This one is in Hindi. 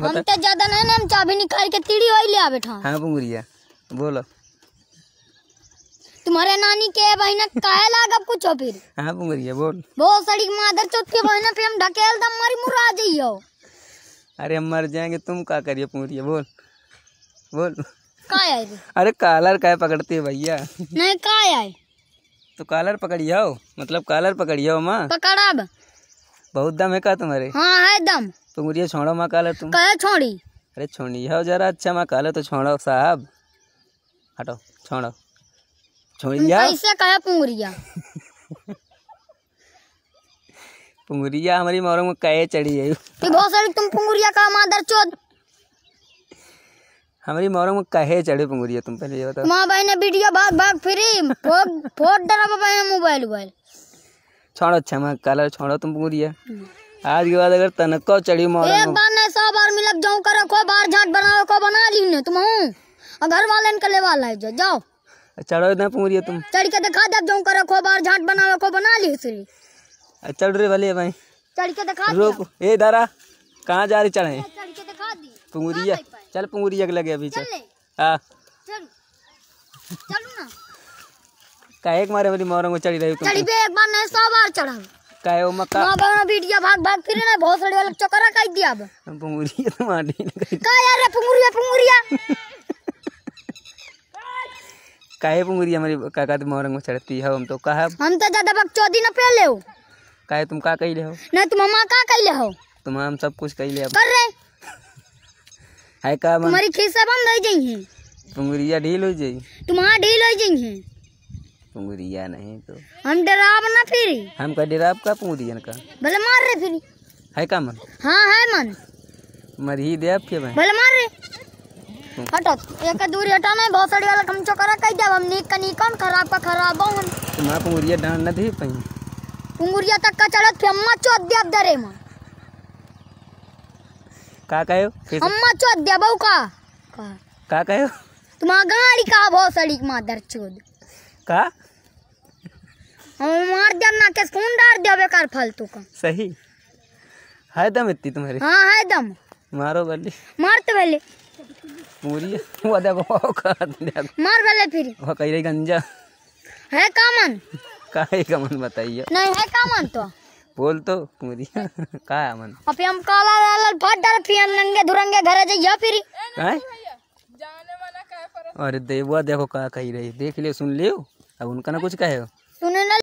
हम तो ज्यादा नहीं हम चाबी निकाल के तीड़ी वही ले आ बैठा हां पुंगरिया बोलो तुम्हारे नानी के बहना काहे लागब कुछ फिर हां पुंगरिया बोल बहुत सारी मादर चोट के बहना पे हम ढकेल दम तो मारी मुरा जइयो अरे हम मर जाएंगे तुम का करियो पुंगरिया बोल बोल का है अरे कालर काहे पकड़ती है भैया नहीं का है तो कालर पकड़ियो मतलब कालर पकड़ियो मां पकड़ अब बहुत दम है का तुम्हारे हां है दम तुमरिया छोड़ो माँ काले तुम कहे छोड़ी अरे छोड़ी हो जरा अच्छा माँ काले तो छोड़ो साहब हटो छोड़ो पुंगुरिया हमारी मोरंग में कहे चढ़ी है तो बहुत भोसड़ी तुम पुंगुरिया का मादर चोद हमारी मोरंग में कहे चढ़े पुंगुरिया तुम पहले ये बताओ माँ भाई ने वीडियो भाग भाग फिरी फोट डरा ने मोबाइल मोबाइल छोड़ो अच्छा माँ कलर छोड़ो तुम पुंगुरिया हम्म। आज के बाद अगर तनको चढ़ी मारो एक बार नहीं सौ बार मिलक जाओ कर को बार झाट बनाओ को बना ली ने तुम हूं घर वाले निकले वाला है जाओ अच्छा, चढ़ो ना पूरी तुम चढ़ के दिखा दे जाओ कर को बार झाट बनाओ को बना ली श्री चढ़ रे भले भाई चढ़ के दिखा रुक ए दारा कहां जा रही चढ़े अच्छा, चढ़ के दिखा दी पूरिया चल पूरी के लगे अभी चल हां चल चलो ना काहे मारे वाली मोरंग चढ़ी रही तुम चढ़ी बे तो। एक बार नहीं सौ बार चढ़ा काहे ओमा का मां बा बिटिया भाग भाग फिरे ना भोसड़ी वाला चकरा काई दिया अब पुंगुरिया तो माडी ने का यार रे पुंगुरिया पुंगुरिया काहे पुंगुरिया हमारी काका तो मोरंग में चढ़ती है हम तो कह हम तो ज्यादा बक चौदी ना पहले हो काहे तुम का कइले हो नहीं तुम मां का कइले हो तुम हम सब कुछ कइले अब कर रे है का तुम्हारी खिस्सा बंद हो जाई है पुंगुरिया ढील हो जाई तुम्हारा ढील हो जाई है पुंगुरिया नहीं तो हम डराब ना फिर हम का डराब का पुंगुरिया का भले मार रे फिर है का मन हाँ है मन मर ही दे आपके भाई भले मार रे हम्म। हटो एक दूरी हटा है बहुत सड़ी वाला कमचो करा कह दे हम नीक कनी कौन खराब का खराब हो हम तुम्हारा तो पुंगुरिया डान ना दे पई पुंगुरिया तक का चढ़त फिर अम्मा चो अद्याप डरे मां का कहयो अम्मा चो अद्याप का का कहयो तुम्हारा गाड़ी का बहुत सारी मां दर चोद का हम मार देब ना के खून डाल देब बेकार फालतू का सही है दम इतनी तुम्हारी हां है दम मारो बल्ली मारत तो पहले पूरी वो देखो कर देखो मार पहले फिर वो कह रही गंजा है कामन का है कामन बताइए नहीं है कामन तो बोल तो पूरी का है अमन अब हम काला लाल फट डाल पियन हम धुरंगे घर जाइए फिर है? अरे देवा देखो कहा कही रही देख लियो सुन लियो अब उनका ना कुछ कहे हो